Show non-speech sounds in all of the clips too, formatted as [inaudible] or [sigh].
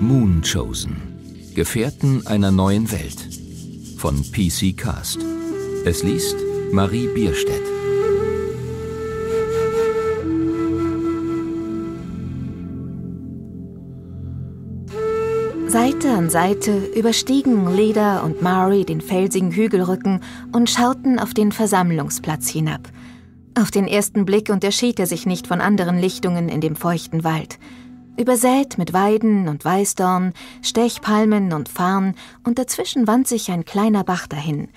Moon Chosen Gefährten einer neuen Welt von PC Cast. Es liest Marie Bierstedt. Seite an Seite überstiegen Leda und Mari den felsigen Hügelrücken und schauten auf den Versammlungsplatz hinab. Auf den ersten Blick unterschied er sich nicht von anderen Lichtungen in dem feuchten Wald. Übersät mit Weiden und Weißdorn, Stechpalmen und Farn und dazwischen wand sich ein kleiner Bach dahin.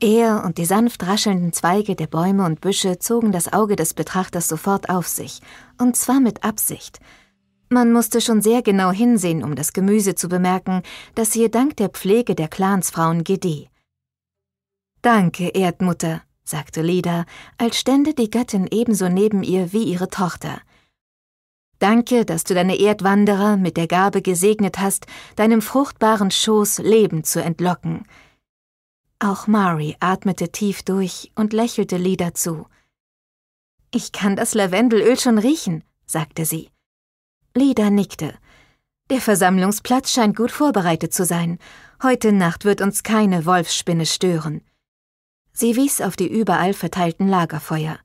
Er und die sanft raschelnden Zweige der Bäume und Büsche zogen das Auge des Betrachters sofort auf sich, und zwar mit Absicht – man musste schon sehr genau hinsehen, um das Gemüse zu bemerken, das hier dank der Pflege der Clansfrauen gedieh. Danke, Erdmutter, sagte Lida, als stände die Göttin ebenso neben ihr wie ihre Tochter. Danke, dass du deine Erdwanderer mit der Gabe gesegnet hast, deinem fruchtbaren Schoß Leben zu entlocken. Auch Mari atmete tief durch und lächelte Lida zu. Ich kann das Lavendelöl schon riechen, sagte sie. Lida nickte. Der Versammlungsplatz scheint gut vorbereitet zu sein. Heute Nacht wird uns keine Wolfsspinne stören. Sie wies auf die überall verteilten Lagerfeuer.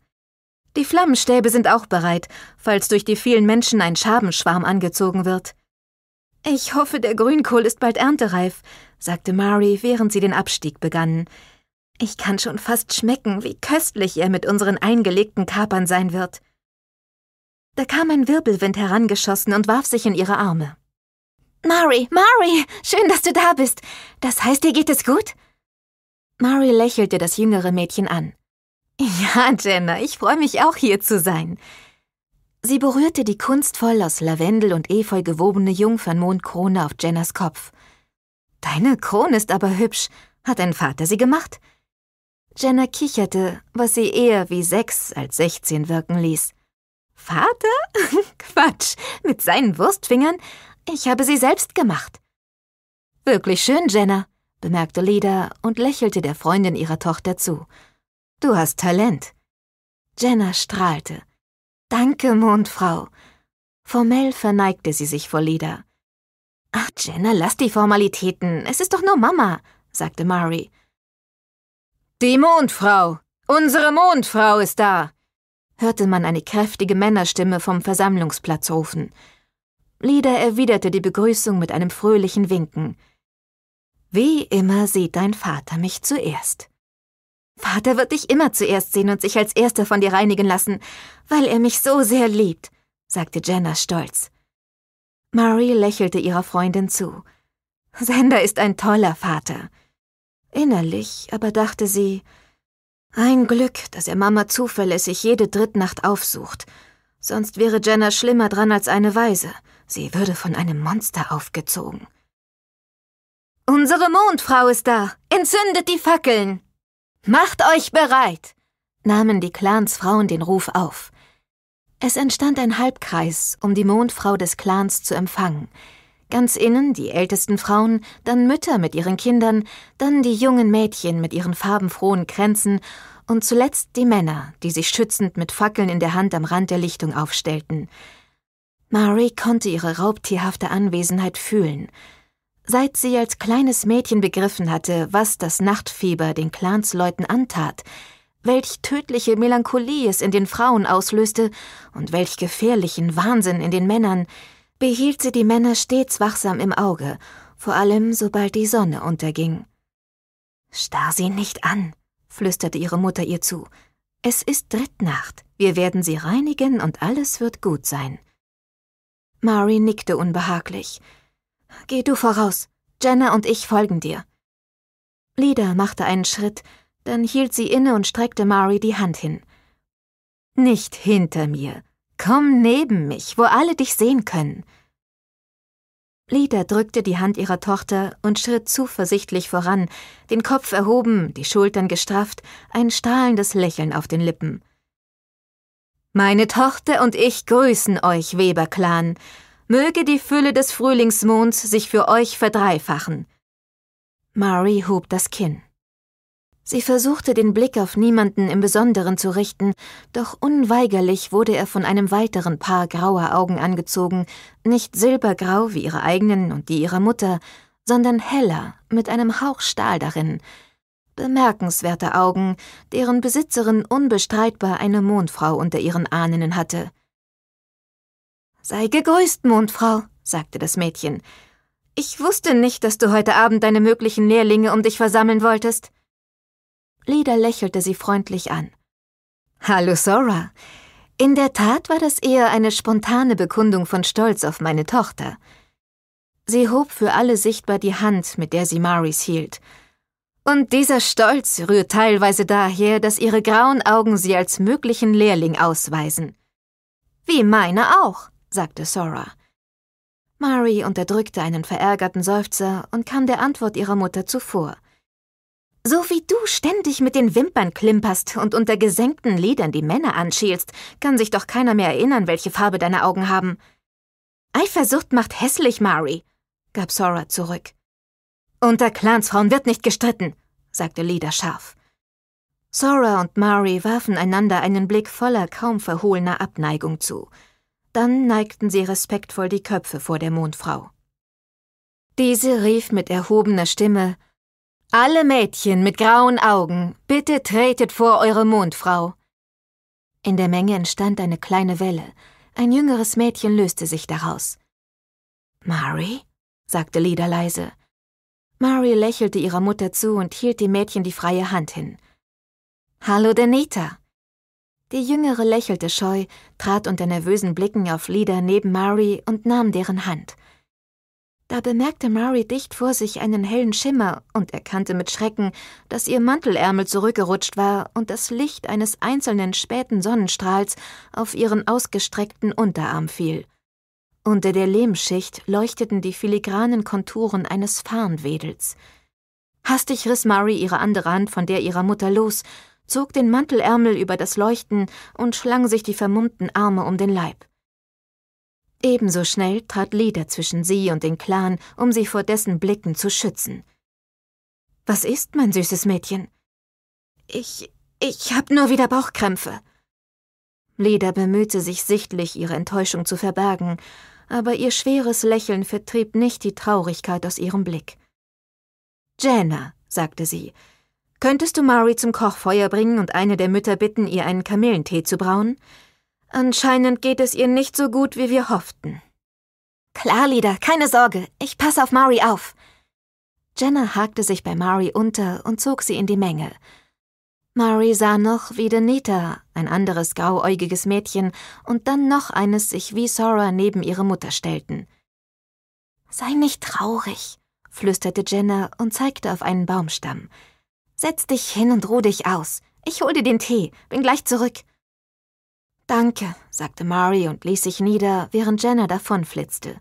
Die Flammenstäbe sind auch bereit, falls durch die vielen Menschen ein Schabenschwarm angezogen wird. Ich hoffe, der Grünkohl ist bald erntereif, sagte Mari, während sie den Abstieg begannen. Ich kann schon fast schmecken, wie köstlich er mit unseren eingelegten Kapern sein wird. Da kam ein Wirbelwind herangeschossen und warf sich in ihre Arme. Mari, Mari, schön, dass du da bist. Das heißt, dir geht es gut? Mari lächelte das jüngere Mädchen an. Ja, Jenna, ich freue mich auch hier zu sein. Sie berührte die kunstvoll aus Lavendel und Efeu gewobene Jungfernmondkrone auf Jennas Kopf. Deine Krone ist aber hübsch. Hat dein Vater sie gemacht? Jenna kicherte, was sie eher wie sechs als sechzehn wirken ließ. Vater? [laughs] Quatsch, mit seinen Wurstfingern. Ich habe sie selbst gemacht. Wirklich schön, Jenna, bemerkte Lida und lächelte der Freundin ihrer Tochter zu. Du hast Talent. Jenna strahlte. Danke, Mondfrau. Formell verneigte sie sich vor Lida. Ach, Jenna, lass die Formalitäten. Es ist doch nur Mama, sagte Mari. Die Mondfrau. Unsere Mondfrau ist da, hörte man eine kräftige Männerstimme vom Versammlungsplatz rufen. Lida erwiderte die Begrüßung mit einem fröhlichen Winken. Wie immer sieht dein Vater mich zuerst. Vater wird dich immer zuerst sehen und sich als erster von dir reinigen lassen, weil er mich so sehr liebt, sagte Jenna stolz. Marie lächelte ihrer Freundin zu. Sender ist ein toller Vater. Innerlich aber dachte sie, ein Glück, dass er Mama zuverlässig jede Drittnacht aufsucht. Sonst wäre Jenna schlimmer dran als eine Weise. Sie würde von einem Monster aufgezogen. Unsere Mondfrau ist da. Entzündet die Fackeln. Macht euch bereit. nahmen die Clansfrauen den Ruf auf. Es entstand ein Halbkreis, um die Mondfrau des Clans zu empfangen. Ganz innen die ältesten Frauen, dann Mütter mit ihren Kindern, dann die jungen Mädchen mit ihren farbenfrohen Kränzen und zuletzt die Männer, die sich schützend mit Fackeln in der Hand am Rand der Lichtung aufstellten. Marie konnte ihre raubtierhafte Anwesenheit fühlen. Seit sie als kleines Mädchen begriffen hatte, was das Nachtfieber den Clansleuten antat, welch tödliche Melancholie es in den Frauen auslöste und welch gefährlichen Wahnsinn in den Männern, behielt sie die Männer stets wachsam im Auge, vor allem sobald die Sonne unterging. Starr sie nicht an, flüsterte ihre Mutter ihr zu. Es ist Drittnacht, wir werden sie reinigen und alles wird gut sein. Mari nickte unbehaglich. Geh du voraus, Jenna und ich folgen dir. Lida machte einen Schritt, dann hielt sie inne und streckte Mari die Hand hin. Nicht hinter mir, Komm neben mich, wo alle dich sehen können. Lida drückte die Hand ihrer Tochter und schritt zuversichtlich voran, den Kopf erhoben, die Schultern gestrafft, ein strahlendes Lächeln auf den Lippen. Meine Tochter und ich grüßen euch, Weberclan. Möge die Fülle des Frühlingsmonds sich für euch verdreifachen. Mari hob das Kinn. Sie versuchte den Blick auf niemanden im Besonderen zu richten, doch unweigerlich wurde er von einem weiteren Paar grauer Augen angezogen, nicht silbergrau wie ihre eigenen und die ihrer Mutter, sondern heller, mit einem Hauch Stahl darin. Bemerkenswerte Augen, deren Besitzerin unbestreitbar eine Mondfrau unter ihren Ahnen hatte. Sei gegrüßt, Mondfrau, sagte das Mädchen. Ich wusste nicht, dass du heute Abend deine möglichen Lehrlinge um dich versammeln wolltest. Leda lächelte sie freundlich an. Hallo Sora. In der Tat war das eher eine spontane Bekundung von Stolz auf meine Tochter. Sie hob für alle sichtbar die Hand, mit der sie Maris hielt. Und dieser Stolz rührt teilweise daher, dass ihre grauen Augen sie als möglichen Lehrling ausweisen. Wie meine auch, sagte Sora. Mari unterdrückte einen verärgerten Seufzer und kam der Antwort ihrer Mutter zuvor. So wie du ständig mit den Wimpern klimperst und unter gesenkten Lidern die Männer anschielst, kann sich doch keiner mehr erinnern, welche Farbe deine Augen haben. Eifersucht macht hässlich, Mari, gab Sora zurück. Unter Clansfrauen wird nicht gestritten, sagte Lida scharf. Sora und Mari warfen einander einen Blick voller kaum verhohlener Abneigung zu. Dann neigten sie respektvoll die Köpfe vor der Mondfrau. Diese rief mit erhobener Stimme alle Mädchen mit grauen Augen, bitte tretet vor eure Mondfrau. In der Menge entstand eine kleine Welle. Ein jüngeres Mädchen löste sich daraus. Mari? sagte Lida leise. Mari lächelte ihrer Mutter zu und hielt dem Mädchen die freie Hand hin. Hallo, Danita. Die Jüngere lächelte scheu, trat unter nervösen Blicken auf Lida neben Mari und nahm deren Hand. Da bemerkte Murray dicht vor sich einen hellen Schimmer und erkannte mit Schrecken, dass ihr Mantelärmel zurückgerutscht war und das Licht eines einzelnen späten Sonnenstrahls auf ihren ausgestreckten Unterarm fiel. Unter der Lehmschicht leuchteten die filigranen Konturen eines Farnwedels. Hastig riss Murray ihre andere Hand von der ihrer Mutter los, zog den Mantelärmel über das Leuchten und schlang sich die vermummten Arme um den Leib. Ebenso schnell trat Leda zwischen sie und den Clan, um sie vor dessen Blicken zu schützen. Was ist, mein süßes Mädchen? Ich. ich hab nur wieder Bauchkrämpfe. Leda bemühte sich sichtlich, ihre Enttäuschung zu verbergen, aber ihr schweres Lächeln vertrieb nicht die Traurigkeit aus ihrem Blick. Jana, sagte sie, könntest du Mari zum Kochfeuer bringen und eine der Mütter bitten, ihr einen Kamillentee zu brauen? Anscheinend geht es ihr nicht so gut, wie wir hofften. Klar, Lida, keine Sorge. Ich passe auf Mari auf. Jenna hakte sich bei Mari unter und zog sie in die Menge. Mari sah noch wie Denita, ein anderes grauäugiges Mädchen, und dann noch eines sich wie Sora neben ihre Mutter stellten. Sei nicht traurig, flüsterte Jenna und zeigte auf einen Baumstamm. Setz dich hin und ruh dich aus. Ich hol dir den Tee, bin gleich zurück. Danke, sagte Mari und ließ sich nieder, während Jenna davonflitzte.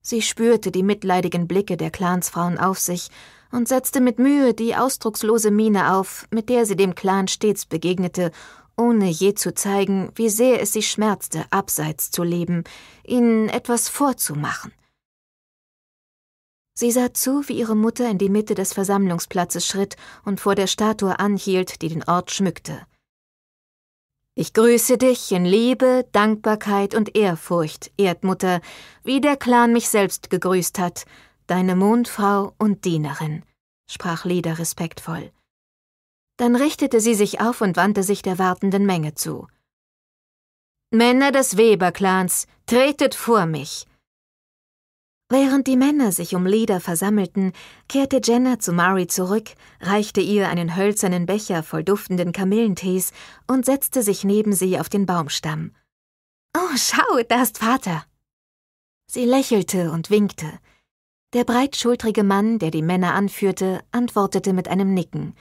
Sie spürte die mitleidigen Blicke der Clansfrauen auf sich und setzte mit Mühe die ausdruckslose Miene auf, mit der sie dem Clan stets begegnete, ohne je zu zeigen, wie sehr es sie schmerzte, abseits zu leben, ihnen etwas vorzumachen. Sie sah zu, wie ihre Mutter in die Mitte des Versammlungsplatzes schritt und vor der Statue anhielt, die den Ort schmückte. Ich grüße dich in Liebe, Dankbarkeit und Ehrfurcht, Erdmutter, wie der Clan mich selbst gegrüßt hat, deine Mondfrau und Dienerin, sprach Leda respektvoll. Dann richtete sie sich auf und wandte sich der wartenden Menge zu. Männer des Weberclans, tretet vor mich. Während die Männer sich um Lieder versammelten, kehrte Jenna zu Mari zurück, reichte ihr einen hölzernen Becher voll duftenden Kamillentees und setzte sich neben sie auf den Baumstamm. Oh, schau, da ist Vater. Sie lächelte und winkte. Der breitschultrige Mann, der die Männer anführte, antwortete mit einem Nicken.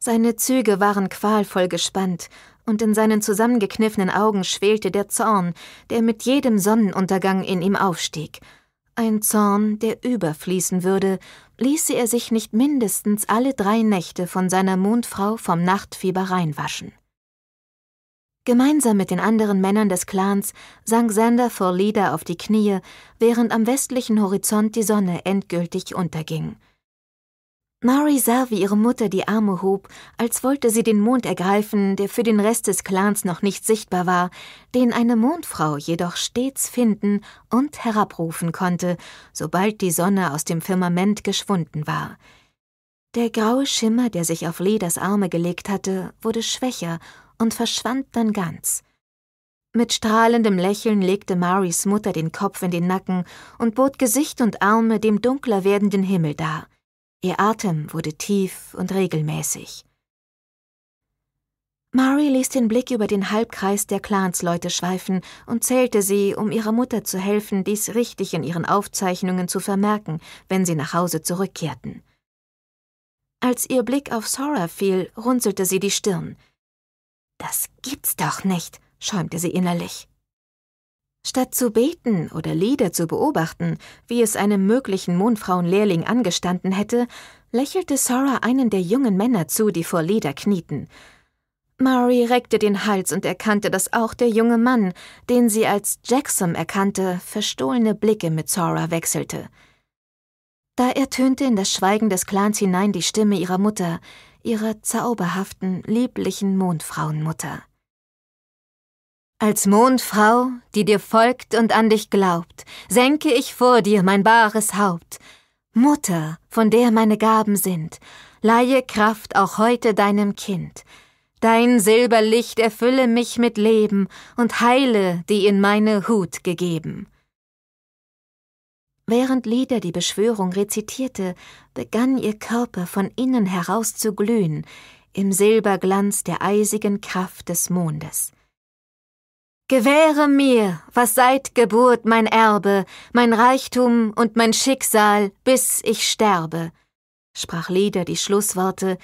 Seine Züge waren qualvoll gespannt, und in seinen zusammengekniffenen Augen schwelte der Zorn, der mit jedem Sonnenuntergang in ihm aufstieg – ein Zorn, der überfließen würde, ließe er sich nicht mindestens alle drei Nächte von seiner Mondfrau vom Nachtfieber reinwaschen. Gemeinsam mit den anderen Männern des Clans sang Sander vor Lieder auf die Knie, während am westlichen Horizont die Sonne endgültig unterging – Mary sah, wie ihre Mutter die Arme hob, als wollte sie den Mond ergreifen, der für den Rest des Clans noch nicht sichtbar war, den eine Mondfrau jedoch stets finden und herabrufen konnte, sobald die Sonne aus dem Firmament geschwunden war. Der graue Schimmer, der sich auf Ledas Arme gelegt hatte, wurde schwächer und verschwand dann ganz. Mit strahlendem Lächeln legte Marys Mutter den Kopf in den Nacken und bot Gesicht und Arme dem dunkler werdenden Himmel dar. Ihr Atem wurde tief und regelmäßig. Mari ließ den Blick über den Halbkreis der Clansleute schweifen und zählte sie, um ihrer Mutter zu helfen, dies richtig in ihren Aufzeichnungen zu vermerken, wenn sie nach Hause zurückkehrten. Als ihr Blick auf Sora fiel, runzelte sie die Stirn. Das gibt's doch nicht, schäumte sie innerlich. Statt zu beten oder Lieder zu beobachten, wie es einem möglichen Mondfrauenlehrling angestanden hätte, lächelte Sora einen der jungen Männer zu, die vor Lieder knieten. Mary reckte den Hals und erkannte, dass auch der junge Mann, den sie als Jackson erkannte, verstohlene Blicke mit Sora wechselte. Da ertönte in das Schweigen des Clans hinein die Stimme ihrer Mutter, ihrer zauberhaften, lieblichen Mondfrauenmutter. Als Mondfrau, die dir folgt und an dich glaubt, senke ich vor dir mein bares Haupt. Mutter, von der meine Gaben sind, leihe Kraft auch heute deinem Kind. Dein Silberlicht erfülle mich mit Leben und heile die in meine Hut gegeben. Während Lieder die Beschwörung rezitierte, begann ihr Körper von innen heraus zu glühen, im Silberglanz der eisigen Kraft des Mondes. Gewähre mir, was seit Geburt mein Erbe, mein Reichtum und mein Schicksal, bis ich sterbe, sprach Leda die Schlussworte,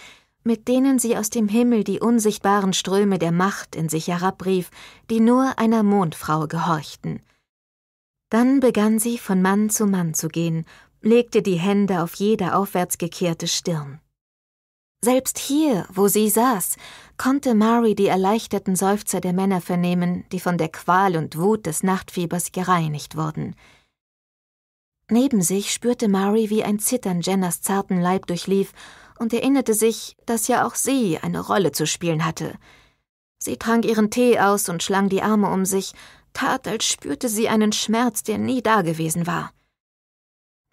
mit denen sie aus dem Himmel die unsichtbaren Ströme der Macht in sich herabrief, die nur einer Mondfrau gehorchten. Dann begann sie von Mann zu Mann zu gehen, legte die Hände auf jede aufwärts gekehrte Stirn. Selbst hier, wo sie saß, konnte Mari die erleichterten Seufzer der Männer vernehmen, die von der Qual und Wut des Nachtfiebers gereinigt wurden. Neben sich spürte Mari, wie ein Zittern Jennas zarten Leib durchlief und erinnerte sich, dass ja auch sie eine Rolle zu spielen hatte. Sie trank ihren Tee aus und schlang die Arme um sich, tat, als spürte sie einen Schmerz, der nie dagewesen war.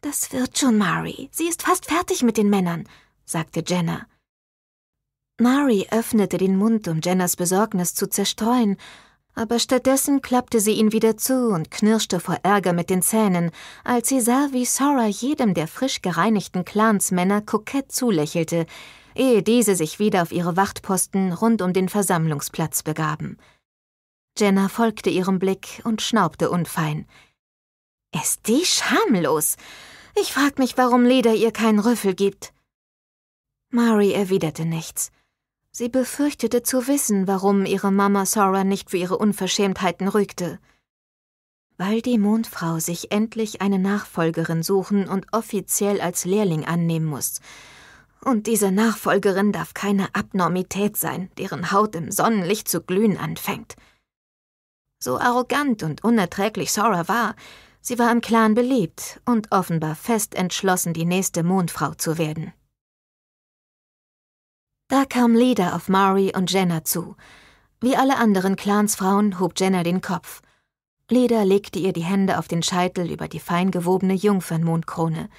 Das wird schon, Mari. Sie ist fast fertig mit den Männern, sagte Jenna. Mari öffnete den Mund, um Jennas Besorgnis zu zerstreuen, aber stattdessen klappte sie ihn wieder zu und knirschte vor Ärger mit den Zähnen, als sie sah, wie Sora jedem der frisch gereinigten Clansmänner kokett zulächelte, ehe diese sich wieder auf ihre Wachtposten rund um den Versammlungsplatz begaben. Jenna folgte ihrem Blick und schnaubte unfein. Ist die schamlos? Ich frag mich, warum Leda ihr keinen Rüffel gibt. Mari erwiderte nichts. Sie befürchtete zu wissen, warum ihre Mama Sora nicht für ihre Unverschämtheiten rügte. Weil die Mondfrau sich endlich eine Nachfolgerin suchen und offiziell als Lehrling annehmen muss. Und diese Nachfolgerin darf keine Abnormität sein, deren Haut im Sonnenlicht zu glühen anfängt. So arrogant und unerträglich Sora war, sie war im Clan beliebt und offenbar fest entschlossen, die nächste Mondfrau zu werden. Da kam Leda auf Mari und Jenna zu. Wie alle anderen Clansfrauen hob Jenna den Kopf. Leda legte ihr die Hände auf den Scheitel über die feingewobene Jungfernmondkrone.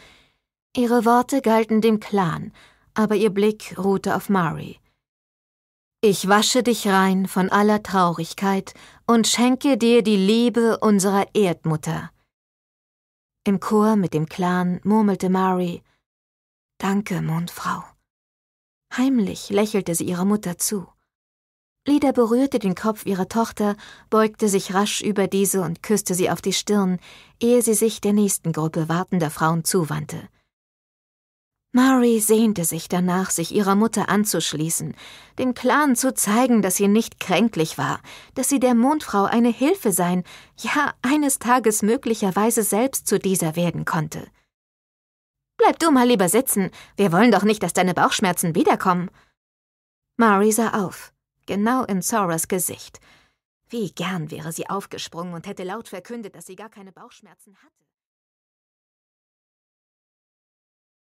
Ihre Worte galten dem Clan, aber ihr Blick ruhte auf Mari. Ich wasche dich rein von aller Traurigkeit und schenke dir die Liebe unserer Erdmutter. Im Chor mit dem Clan murmelte Mari Danke, Mondfrau. Heimlich lächelte sie ihrer Mutter zu. Lida berührte den Kopf ihrer Tochter, beugte sich rasch über diese und küsste sie auf die Stirn, ehe sie sich der nächsten Gruppe wartender Frauen zuwandte. Mari sehnte sich danach, sich ihrer Mutter anzuschließen, dem Clan zu zeigen, dass sie nicht kränklich war, dass sie der Mondfrau eine Hilfe sein, ja eines Tages möglicherweise selbst zu dieser werden konnte. Bleib du mal lieber sitzen. Wir wollen doch nicht, dass deine Bauchschmerzen wiederkommen. Mari sah auf, genau in Soras Gesicht. Wie gern wäre sie aufgesprungen und hätte laut verkündet, dass sie gar keine Bauchschmerzen hatte.